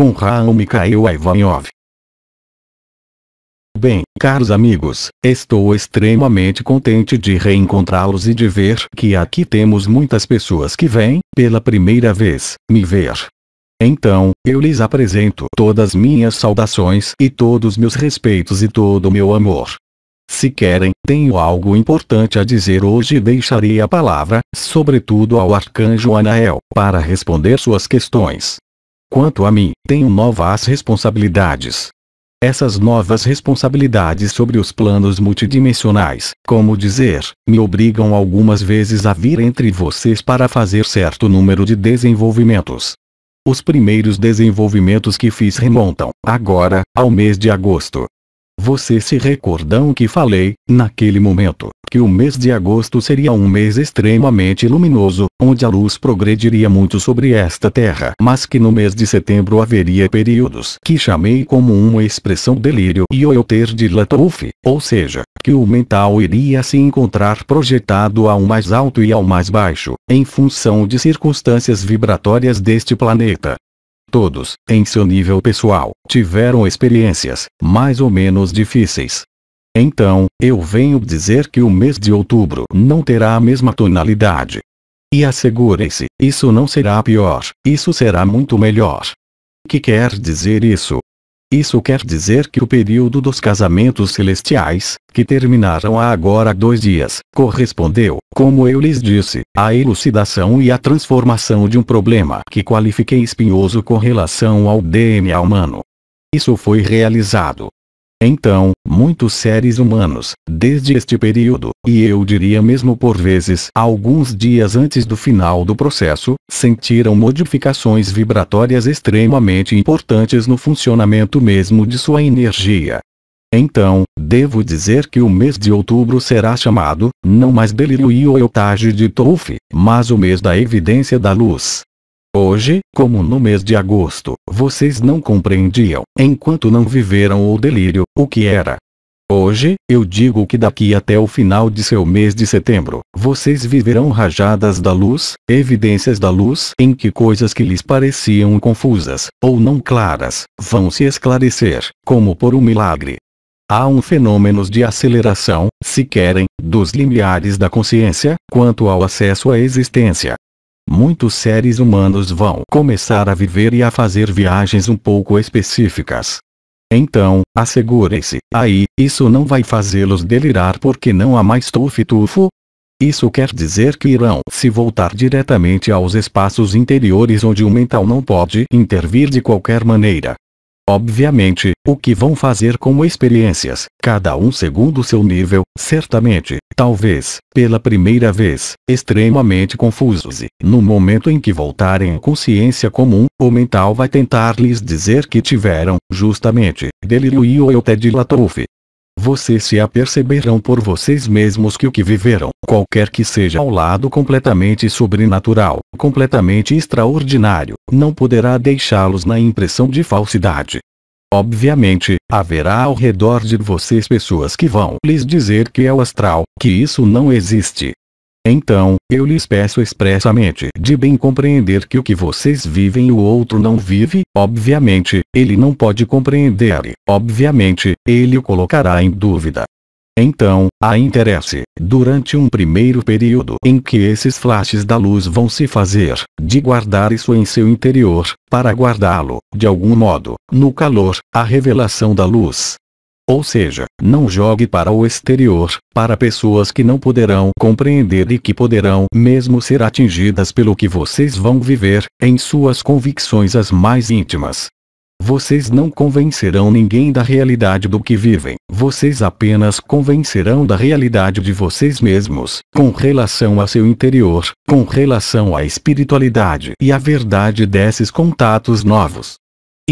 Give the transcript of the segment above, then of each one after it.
com Raul Mikhail Ivanov. Bem, caros amigos, estou extremamente contente de reencontrá-los e de ver que aqui temos muitas pessoas que vêm, pela primeira vez, me ver. Então, eu lhes apresento todas minhas saudações e todos meus respeitos e todo meu amor. Se querem, tenho algo importante a dizer hoje e deixarei a palavra, sobretudo ao arcanjo Anael, para responder suas questões. Quanto a mim, tenho novas responsabilidades. Essas novas responsabilidades sobre os planos multidimensionais, como dizer, me obrigam algumas vezes a vir entre vocês para fazer certo número de desenvolvimentos. Os primeiros desenvolvimentos que fiz remontam, agora, ao mês de agosto, vocês se recordam que falei, naquele momento, que o mês de agosto seria um mês extremamente luminoso, onde a luz progrediria muito sobre esta terra, mas que no mês de setembro haveria períodos que chamei como uma expressão delírio e o eu ter de Latouf, ou seja, que o mental iria se encontrar projetado ao mais alto e ao mais baixo, em função de circunstâncias vibratórias deste planeta, Todos, em seu nível pessoal, tiveram experiências, mais ou menos difíceis. Então, eu venho dizer que o mês de outubro não terá a mesma tonalidade. E assegurem-se, isso não será pior, isso será muito melhor. Que quer dizer isso? Isso quer dizer que o período dos casamentos celestiais, que terminaram há agora dois dias, correspondeu, como eu lhes disse, à elucidação e à transformação de um problema que qualifiquei espinhoso com relação ao DNA humano. Isso foi realizado, então, muitos seres humanos, desde este período, e eu diria mesmo por vezes alguns dias antes do final do processo, sentiram modificações vibratórias extremamente importantes no funcionamento mesmo de sua energia. Então, devo dizer que o mês de outubro será chamado, não mais delírio e oeltage de Tolf, mas o mês da evidência da luz. Hoje, como no mês de agosto, vocês não compreendiam, enquanto não viveram o delírio, o que era. Hoje, eu digo que daqui até o final de seu mês de setembro, vocês viverão rajadas da luz, evidências da luz em que coisas que lhes pareciam confusas, ou não claras, vão se esclarecer, como por um milagre. Há um fenômeno de aceleração, se querem, dos limiares da consciência, quanto ao acesso à existência, muitos seres humanos vão começar a viver e a fazer viagens um pouco específicas. Então, assegure se aí, isso não vai fazê-los delirar porque não há mais tufo-tufo? Isso quer dizer que irão se voltar diretamente aos espaços interiores onde o mental não pode intervir de qualquer maneira. Obviamente, o que vão fazer como experiências, cada um segundo seu nível, certamente, talvez, pela primeira vez, extremamente confusos e, no momento em que voltarem à consciência comum, o mental vai tentar lhes dizer que tiveram, justamente, delírio e ou eutedilatoufe, vocês se aperceberão por vocês mesmos que o que viveram, qualquer que seja ao lado completamente sobrenatural, completamente extraordinário, não poderá deixá-los na impressão de falsidade. Obviamente, haverá ao redor de vocês pessoas que vão lhes dizer que é o astral, que isso não existe, então, eu lhes peço expressamente de bem compreender que o que vocês vivem o outro não vive, obviamente, ele não pode compreender, obviamente, ele o colocará em dúvida. Então, há interesse, durante um primeiro período em que esses flashes da luz vão se fazer, de guardar isso em seu interior, para guardá-lo, de algum modo, no calor, a revelação da luz, ou seja, não jogue para o exterior, para pessoas que não poderão compreender e que poderão mesmo ser atingidas pelo que vocês vão viver, em suas convicções as mais íntimas. Vocês não convencerão ninguém da realidade do que vivem, vocês apenas convencerão da realidade de vocês mesmos, com relação a seu interior, com relação à espiritualidade e à verdade desses contatos novos.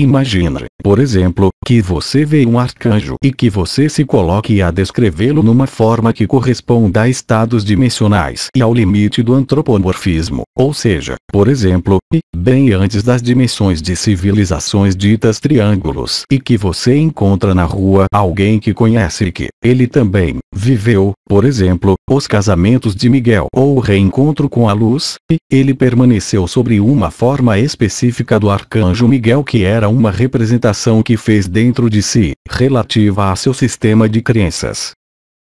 Imagine, por exemplo, que você vê um arcanjo e que você se coloque a descrevê-lo numa forma que corresponda a estados dimensionais e ao limite do antropomorfismo, ou seja, por exemplo, e, bem antes das dimensões de civilizações ditas triângulos e que você encontra na rua alguém que conhece que ele também viveu, por exemplo, os casamentos de Miguel ou o reencontro com a luz, e ele permaneceu sobre uma forma específica do arcanjo Miguel que era para uma representação que fez dentro de si, relativa a seu sistema de crenças.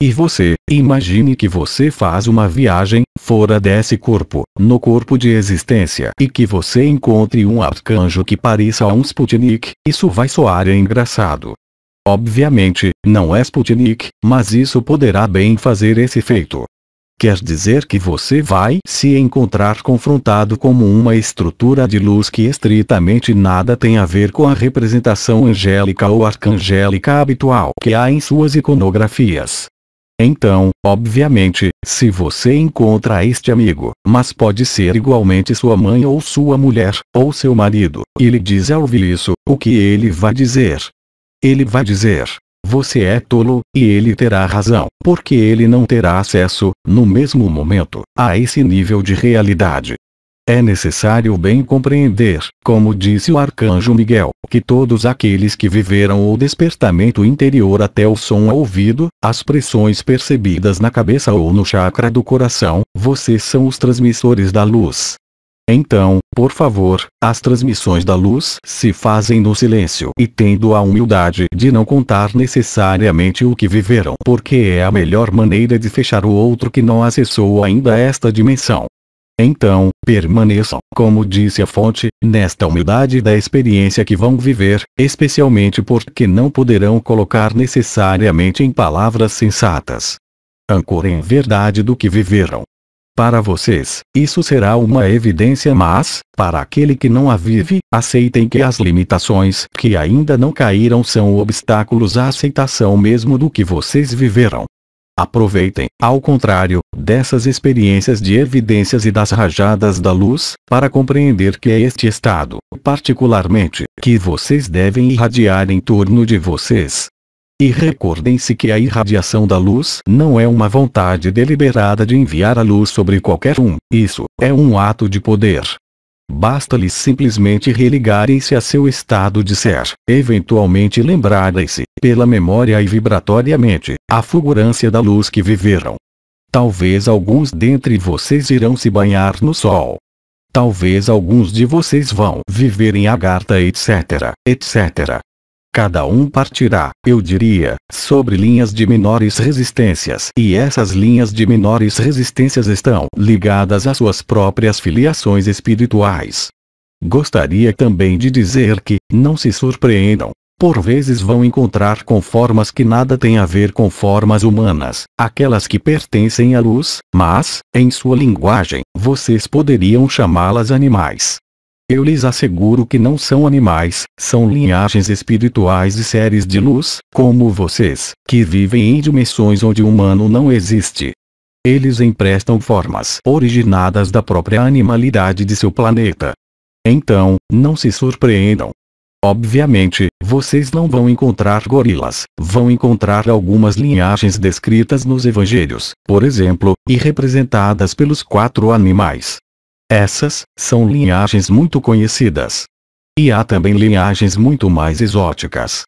E você, imagine que você faz uma viagem, fora desse corpo, no corpo de existência, e que você encontre um arcanjo que pareça a um Sputnik, isso vai soar engraçado. Obviamente, não é Sputnik, mas isso poderá bem fazer esse efeito. Quer dizer que você vai se encontrar confrontado como uma estrutura de luz que estritamente nada tem a ver com a representação angélica ou arcangélica habitual que há em suas iconografias. Então, obviamente, se você encontra este amigo, mas pode ser igualmente sua mãe ou sua mulher, ou seu marido, e lhe diz ao ouvir isso, o que ele vai dizer? Ele vai dizer, você é tolo, e ele terá razão, porque ele não terá acesso, no mesmo momento, a esse nível de realidade. É necessário bem compreender, como disse o arcanjo Miguel, que todos aqueles que viveram o despertamento interior até o som ao ouvido, as pressões percebidas na cabeça ou no chakra do coração, vocês são os transmissores da luz. Então, por favor, as transmissões da luz se fazem no silêncio e tendo a humildade de não contar necessariamente o que viveram, porque é a melhor maneira de fechar o outro que não acessou ainda esta dimensão. Então, permaneçam, como disse a fonte, nesta humildade da experiência que vão viver, especialmente porque não poderão colocar necessariamente em palavras sensatas. Ancorem a verdade do que viveram. Para vocês, isso será uma evidência mas, para aquele que não a vive, aceitem que as limitações que ainda não caíram são obstáculos à aceitação mesmo do que vocês viveram. Aproveitem, ao contrário, dessas experiências de evidências e das rajadas da luz, para compreender que é este estado, particularmente, que vocês devem irradiar em torno de vocês, e recordem-se que a irradiação da luz não é uma vontade deliberada de enviar a luz sobre qualquer um, isso é um ato de poder. Basta-lhes simplesmente religarem-se a seu estado de ser, eventualmente lembrarem-se, pela memória e vibratoriamente, a fulgurância da luz que viveram. Talvez alguns dentre vocês irão se banhar no sol. Talvez alguns de vocês vão viver em Agartha etc, etc. Cada um partirá, eu diria, sobre linhas de menores resistências e essas linhas de menores resistências estão ligadas às suas próprias filiações espirituais. Gostaria também de dizer que, não se surpreendam. Por vezes vão encontrar com formas que nada têm a ver com formas humanas, aquelas que pertencem à luz, mas, em sua linguagem, vocês poderiam chamá-las animais. Eu lhes asseguro que não são animais, são linhagens espirituais e seres de luz, como vocês, que vivem em dimensões onde o humano não existe. Eles emprestam formas originadas da própria animalidade de seu planeta. Então, não se surpreendam. Obviamente, vocês não vão encontrar gorilas, vão encontrar algumas linhagens descritas nos evangelhos, por exemplo, e representadas pelos quatro animais, essas são linhagens muito conhecidas. E há também linhagens muito mais exóticas.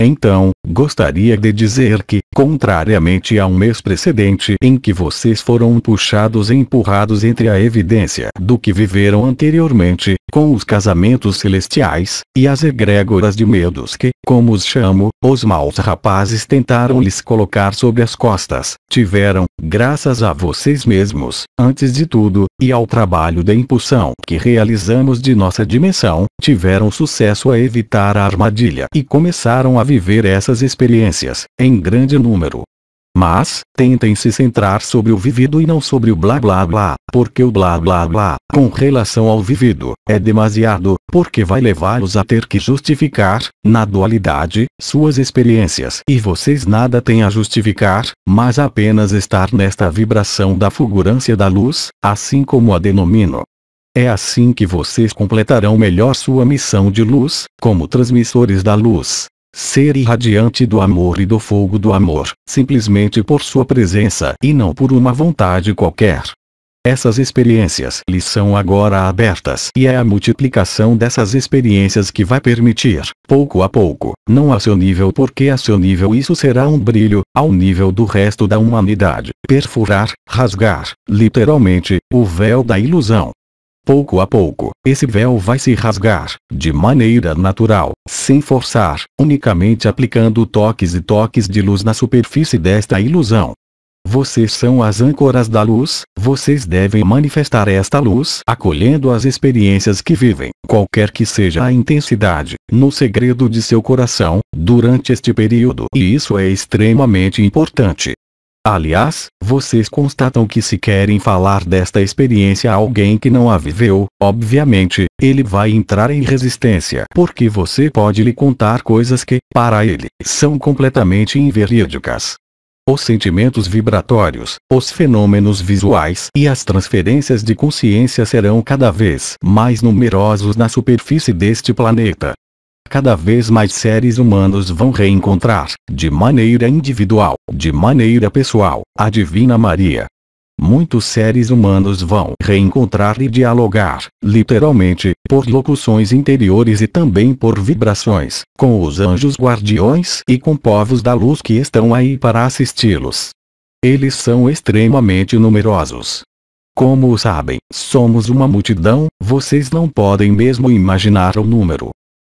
Então, gostaria de dizer que, contrariamente a um mês precedente em que vocês foram puxados e empurrados entre a evidência do que viveram anteriormente, com os casamentos celestiais, e as egrégoras de medos que, como os chamo, os maus rapazes tentaram lhes colocar sobre as costas, tiveram, graças a vocês mesmos, antes de tudo, e ao trabalho de impulsão que realizamos de nossa dimensão, tiveram sucesso a evitar a armadilha e começaram a viver essas experiências, em grande número. Mas, tentem se centrar sobre o vivido e não sobre o blá blá blá, porque o blá blá blá, com relação ao vivido, é demasiado, porque vai levá-los a ter que justificar, na dualidade, suas experiências. E vocês nada têm a justificar, mas apenas estar nesta vibração da fulgurância da luz, assim como a denomino. É assim que vocês completarão melhor sua missão de luz, como transmissores da luz ser irradiante do amor e do fogo do amor, simplesmente por sua presença e não por uma vontade qualquer. Essas experiências lhe são agora abertas e é a multiplicação dessas experiências que vai permitir, pouco a pouco, não a seu nível porque a seu nível isso será um brilho, ao nível do resto da humanidade, perfurar, rasgar, literalmente, o véu da ilusão, Pouco a pouco, esse véu vai se rasgar, de maneira natural, sem forçar, unicamente aplicando toques e toques de luz na superfície desta ilusão. Vocês são as âncoras da luz, vocês devem manifestar esta luz acolhendo as experiências que vivem, qualquer que seja a intensidade, no segredo de seu coração, durante este período e isso é extremamente importante. Aliás, vocês constatam que se querem falar desta experiência a alguém que não a viveu, obviamente, ele vai entrar em resistência porque você pode lhe contar coisas que, para ele, são completamente inverídicas. Os sentimentos vibratórios, os fenômenos visuais e as transferências de consciência serão cada vez mais numerosos na superfície deste planeta, Cada vez mais seres humanos vão reencontrar, de maneira individual, de maneira pessoal, a Divina Maria. Muitos seres humanos vão reencontrar e dialogar, literalmente, por locuções interiores e também por vibrações, com os anjos guardiões e com povos da luz que estão aí para assisti-los. Eles são extremamente numerosos. Como sabem, somos uma multidão, vocês não podem mesmo imaginar o número.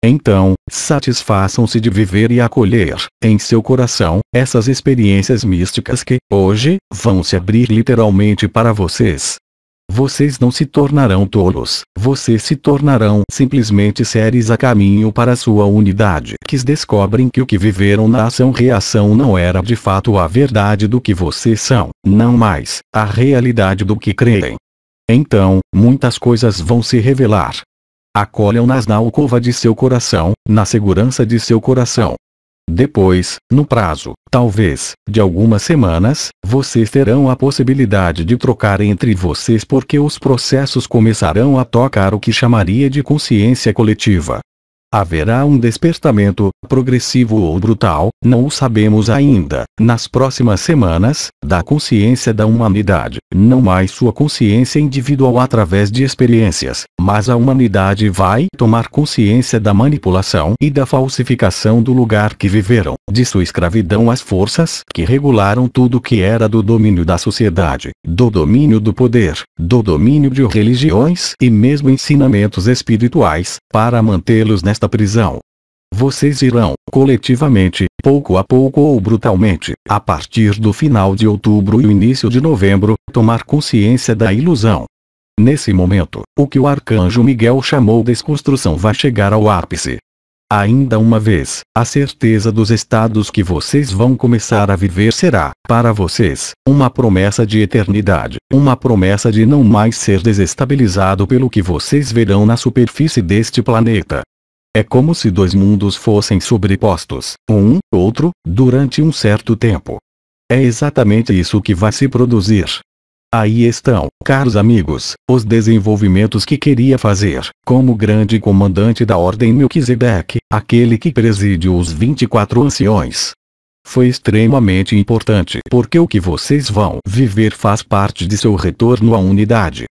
Então, satisfaçam-se de viver e acolher, em seu coração, essas experiências místicas que, hoje, vão se abrir literalmente para vocês. Vocês não se tornarão tolos, vocês se tornarão simplesmente seres a caminho para sua unidade. Que descobrem que o que viveram na ação-reação não era de fato a verdade do que vocês são, não mais, a realidade do que creem. Então, muitas coisas vão se revelar, acolham-nas na alcova de seu coração, na segurança de seu coração. Depois, no prazo, talvez, de algumas semanas, vocês terão a possibilidade de trocar entre vocês porque os processos começarão a tocar o que chamaria de consciência coletiva. Haverá um despertamento, progressivo ou brutal, não o sabemos ainda, nas próximas semanas, da consciência da humanidade, não mais sua consciência individual através de experiências, mas a humanidade vai tomar consciência da manipulação e da falsificação do lugar que viveram, de sua escravidão às forças que regularam tudo que era do domínio da sociedade, do domínio do poder, do domínio de religiões e mesmo ensinamentos espirituais, para mantê-los nesta desta prisão. Vocês irão, coletivamente, pouco a pouco ou brutalmente, a partir do final de outubro e o início de novembro, tomar consciência da ilusão. Nesse momento, o que o arcanjo Miguel chamou desconstrução vai chegar ao ápice. Ainda uma vez, a certeza dos estados que vocês vão começar a viver será, para vocês, uma promessa de eternidade, uma promessa de não mais ser desestabilizado pelo que vocês verão na superfície deste planeta, é como se dois mundos fossem sobrepostos, um, outro, durante um certo tempo. É exatamente isso que vai se produzir. Aí estão, caros amigos, os desenvolvimentos que queria fazer, como grande comandante da Ordem Melquisedeque, aquele que preside os 24 anciões. Foi extremamente importante porque o que vocês vão viver faz parte de seu retorno à unidade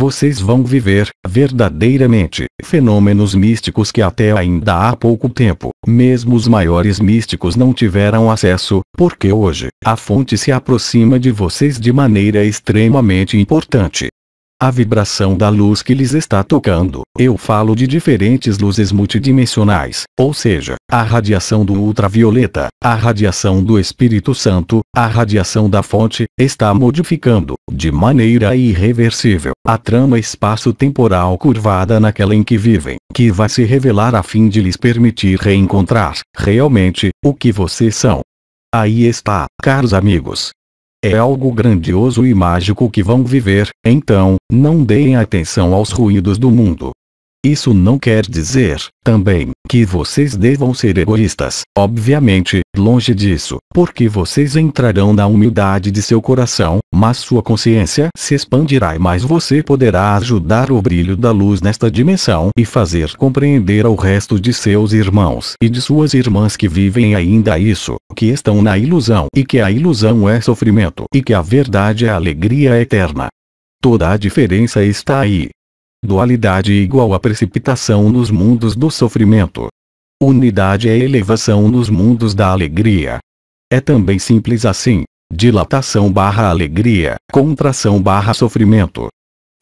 vocês vão viver, verdadeiramente, fenômenos místicos que até ainda há pouco tempo, mesmo os maiores místicos não tiveram acesso, porque hoje, a fonte se aproxima de vocês de maneira extremamente importante a vibração da luz que lhes está tocando. Eu falo de diferentes luzes multidimensionais, ou seja, a radiação do ultravioleta, a radiação do Espírito Santo, a radiação da fonte, está modificando, de maneira irreversível, a trama espaço-temporal curvada naquela em que vivem, que vai se revelar a fim de lhes permitir reencontrar, realmente, o que vocês são. Aí está, caros amigos, é algo grandioso e mágico que vão viver, então, não deem atenção aos ruídos do mundo. Isso não quer dizer, também, que vocês devam ser egoístas, obviamente, longe disso, porque vocês entrarão na humildade de seu coração, mas sua consciência se expandirá e mais você poderá ajudar o brilho da luz nesta dimensão e fazer compreender ao resto de seus irmãos e de suas irmãs que vivem ainda isso, que estão na ilusão e que a ilusão é sofrimento e que a verdade é alegria eterna. Toda a diferença está aí dualidade igual à precipitação nos mundos do sofrimento. Unidade é elevação nos mundos da alegria. É também simples assim, dilatação barra alegria, contração barra sofrimento.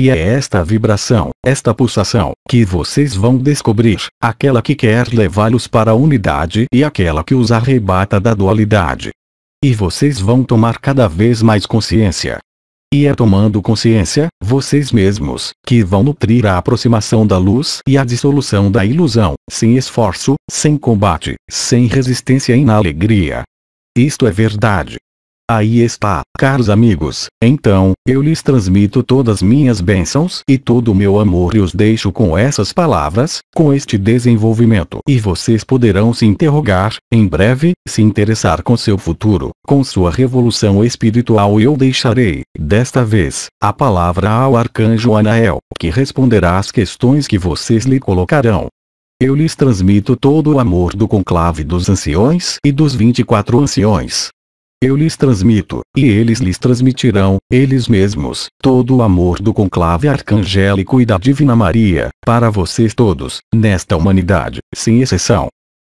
E é esta vibração, esta pulsação, que vocês vão descobrir, aquela que quer levá-los para a unidade e aquela que os arrebata da dualidade. E vocês vão tomar cada vez mais consciência e é tomando consciência, vocês mesmos, que vão nutrir a aproximação da luz e a dissolução da ilusão, sem esforço, sem combate, sem resistência e na alegria. Isto é verdade. Aí está, caros amigos, então, eu lhes transmito todas minhas bênçãos e todo o meu amor e os deixo com essas palavras, com este desenvolvimento. E vocês poderão se interrogar, em breve, se interessar com seu futuro, com sua revolução espiritual eu deixarei, desta vez, a palavra ao arcanjo Anael, que responderá às questões que vocês lhe colocarão. Eu lhes transmito todo o amor do conclave dos anciões e dos 24 anciões. Eu lhes transmito, e eles lhes transmitirão, eles mesmos, todo o amor do conclave arcangélico e da Divina Maria, para vocês todos, nesta humanidade, sem exceção.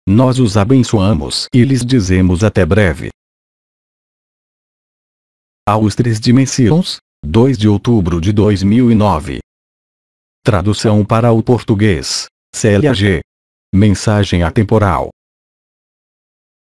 Nós os abençoamos e lhes dizemos até breve. Aos Três Dimensions, 2 de outubro de 2009. Tradução para o português, Célia G. Mensagem atemporal.